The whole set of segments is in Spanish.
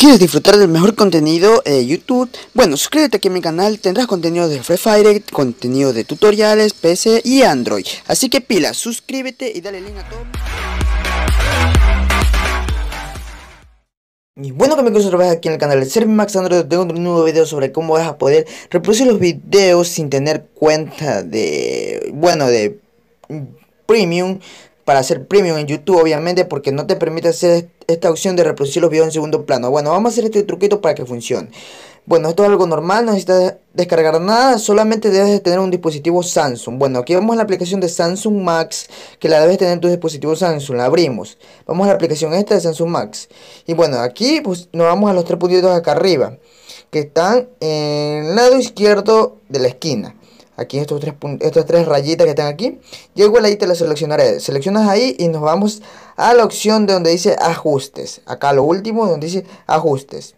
¿Quieres disfrutar del mejor contenido de eh, YouTube? Bueno, suscríbete aquí a mi canal, tendrás contenido de Free Fire, contenido de tutoriales, PC y Android. Así que pila, suscríbete y dale link a todo. Y bueno que me otra aquí en el canal de ServiMax Android, tengo un nuevo video sobre cómo vas a poder reproducir los videos sin tener cuenta de, bueno, de premium para hacer premium en YouTube, obviamente, porque no te permite hacer esta opción de reproducir los videos en segundo plano. Bueno, vamos a hacer este truquito para que funcione. Bueno, esto es algo normal, no necesitas descargar nada, solamente debes de tener un dispositivo Samsung. Bueno, aquí vamos a la aplicación de Samsung Max, que la debes tener en tu dispositivo Samsung, la abrimos. Vamos a la aplicación esta de Samsung Max. Y bueno, aquí pues, nos vamos a los tres puntitos acá arriba, que están en el lado izquierdo de la esquina. Aquí estos tres, estas tres rayitas que están aquí. Yo igual ahí te las seleccionaré. Seleccionas ahí y nos vamos a la opción de donde dice ajustes. Acá lo último donde dice ajustes.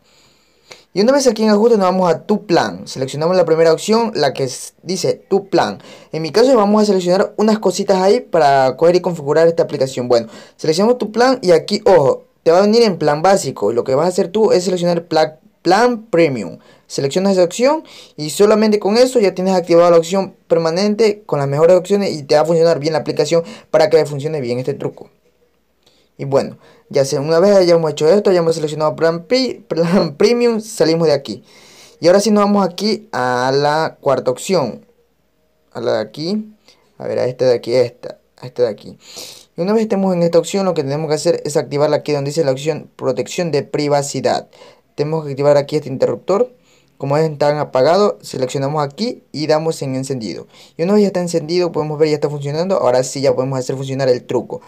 Y una vez aquí en ajustes nos vamos a tu plan. Seleccionamos la primera opción, la que dice tu plan. En mi caso vamos a seleccionar unas cositas ahí para coger y configurar esta aplicación. Bueno, seleccionamos tu plan y aquí, ojo, te va a venir en plan básico. Lo que vas a hacer tú es seleccionar plan, plan premium. Seleccionas esa opción y solamente con eso ya tienes activada la opción permanente con las mejores opciones y te va a funcionar bien la aplicación para que funcione bien este truco. Y bueno, ya sea una vez hayamos hecho esto, hayamos seleccionado plan, plan premium, salimos de aquí. Y ahora sí nos vamos aquí a la cuarta opción. A la de aquí. A ver, a este de aquí, a esta, a esta de aquí. Y una vez estemos en esta opción, lo que tenemos que hacer es activarla aquí donde dice la opción protección de privacidad tenemos que activar aquí este interruptor como es tan apagado seleccionamos aquí y damos en encendido y una vez ya está encendido podemos ver ya está funcionando ahora sí ya podemos hacer funcionar el truco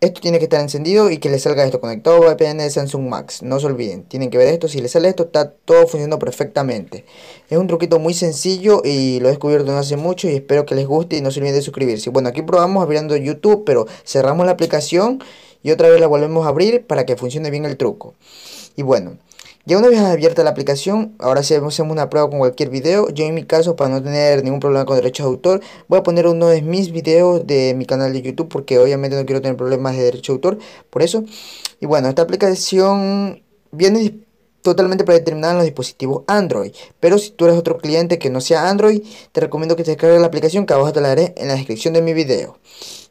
esto tiene que estar encendido y que le salga esto conectado a VPN de Samsung Max. No se olviden, tienen que ver esto. Si le sale esto, está todo funcionando perfectamente. Es un truquito muy sencillo y lo he descubierto no hace mucho y espero que les guste y no se olviden de suscribirse. Bueno, aquí probamos abriendo YouTube, pero cerramos la aplicación y otra vez la volvemos a abrir para que funcione bien el truco. Y bueno, ya una vez abierta la aplicación, ahora si hacemos una prueba con cualquier video, yo en mi caso para no tener ningún problema con derechos de autor, voy a poner uno de mis videos de mi canal de YouTube porque obviamente no quiero tener problemas de derechos de autor, por eso. Y bueno, esta aplicación viene totalmente predeterminada en los dispositivos Android, pero si tú eres otro cliente que no sea Android, te recomiendo que te descargues la aplicación que abajo te la daré en la descripción de mi video.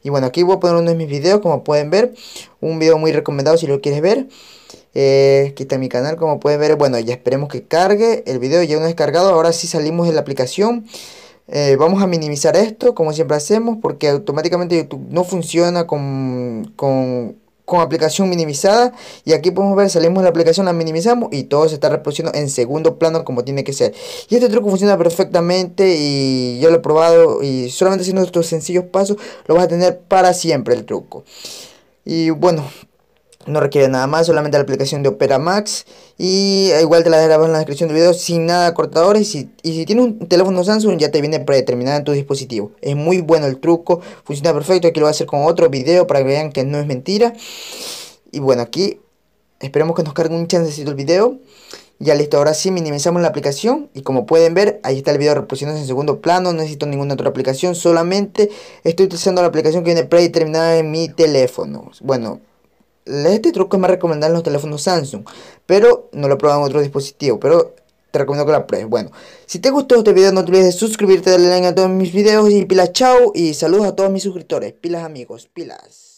Y bueno, aquí voy a poner uno de mis videos, como pueden ver, un video muy recomendado si lo quieres ver eh, aquí está mi canal, como pueden ver, bueno, ya esperemos que cargue el video, ya uno descargado, ahora sí salimos de la aplicación. Eh, vamos a minimizar esto, como siempre hacemos, porque automáticamente YouTube no funciona con, con aplicación minimizada. Y aquí podemos ver, salimos de la aplicación, la minimizamos y todo se está reproduciendo en segundo plano como tiene que ser. Y este truco funciona perfectamente y yo lo he probado y solamente haciendo estos sencillos pasos lo vas a tener para siempre el truco. Y bueno, no requiere nada más, solamente la aplicación de Opera Max. Y eh, igual te la dejo en la descripción del video sin nada cortadores. Y, si tienes un teléfono Samsung ya te viene predeterminada en tu dispositivo. Es muy bueno el truco, funciona perfecto. Aquí lo voy a hacer con otro video para que vean que no es mentira. Y bueno, aquí esperemos que nos cargue un chancecito el video. Ya listo, ahora sí minimizamos la aplicación y como pueden ver, ahí está el video reproduciéndose en segundo plano, no necesito ninguna otra aplicación, solamente estoy utilizando la aplicación que viene predeterminada en mi teléfono. Bueno, este truco es más recomendado en los teléfonos Samsung, pero no lo he probado en otro dispositivo, pero te recomiendo que lo pruebes. Bueno, si te gustó este video no olvides de suscribirte, darle like a todos mis videos y pilas chao y saludos a todos mis suscriptores, pilas amigos, pilas.